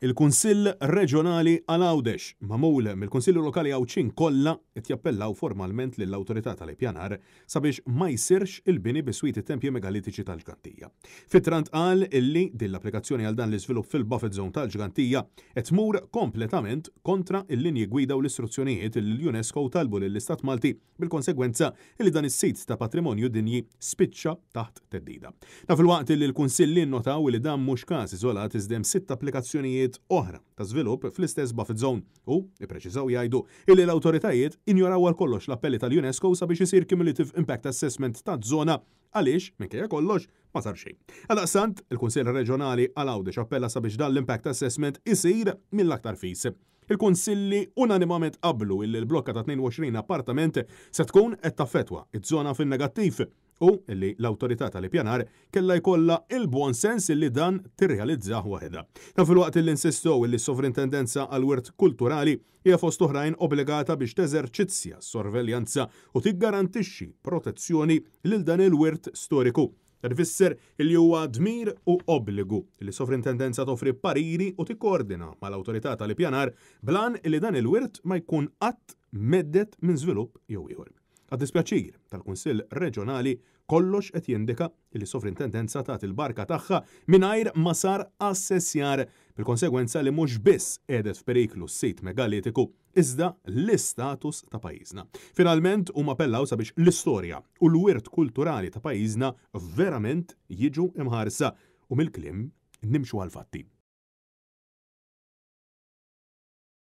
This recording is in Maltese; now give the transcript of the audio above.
Il-Kunsill Reġjonali għal Għawdex mamul mill kunsill Lokali Għawċin kollha qed jappellaw formalment lill awtorità tal-ippjanar sabiex ma jsirx il-bini it tempji megalitiċi tal-ġgantija. Fitrant qal illi din l-applikazzjoni għal dan l-iżvilupp fil buffet zone tal-ġgantija qed tmur kompletament kontra il-linji gwida u l-istruzzjonijiet l unesco talbu lill-Istat Malti bil-konsegwenza li dan is-sit ta' patrimonju dinji spiċċa taħt teddida. Na fil waqt li l-Kunsilli nnotaw li dan mhux każ iżolat iżdem sitt applikazzjonijiet attivitajiet oħra ta' żvilupp fl-istess buffet zone u ippreċiżaw jgħidu illi l-awtoritajiet injoraw għal kollox l-appelli tal-UNESCO sabiex isir cumulative impact assessment ta' żona għaliex minkejja kollox ma sar xejn. Għadaqsant, il-Kunsill Reġjonali għal-Awdex appella sabiex dan l-impact assessment isir mill-aktar fis il-konsilli unanimament qablu illi l-blokka ta' 22 appartament se tkun qed taffetwa iż-żona fin-negattiv u li l-autorità tal-ippjanar kella jkollha il-buon sens li dan tirrealizzaħ waħda. Ta' fil-waqt li insistow li sovrintendenza għal-wirt kulturali hija fost oħrajn obbligata biex teżerċizzja sorveljanza u tiggarantixxi protezzjoni lil dan il-wirt storiku Tfisser li huwa dmir u obbligu li sovrintendenza toffri pariri u tikkoordina mal-awtorità tal ipjanar blan li dan il-wirt ma jkun qatt meddet minn żvilupp jew ieħor. Għad-dispjaċir tal-Kunsill Reġjonali kollox qed jindika li sovrintendenza ta' il-barka tagħha mingħajr ma sar assessjar bil-konsegwenza li mhux biss qiegħed f'periklu s-sit megalitiku iżda l-istatus ta' pajjiżna. Finalment huma appellaw sabiex l-istorja u l-wirt kulturali ta' pajjiżna verament jiġu imħarsa u mill-klim nimxu għal-fatti.